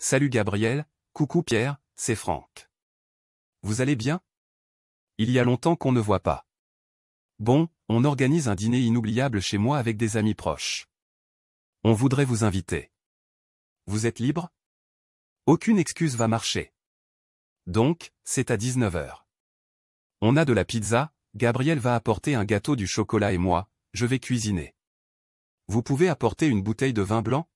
Salut Gabriel, coucou Pierre, c'est Franck. Vous allez bien Il y a longtemps qu'on ne voit pas. Bon, on organise un dîner inoubliable chez moi avec des amis proches. On voudrait vous inviter. Vous êtes libre Aucune excuse va marcher. Donc, c'est à 19h. On a de la pizza, Gabriel va apporter un gâteau du chocolat et moi, je vais cuisiner. Vous pouvez apporter une bouteille de vin blanc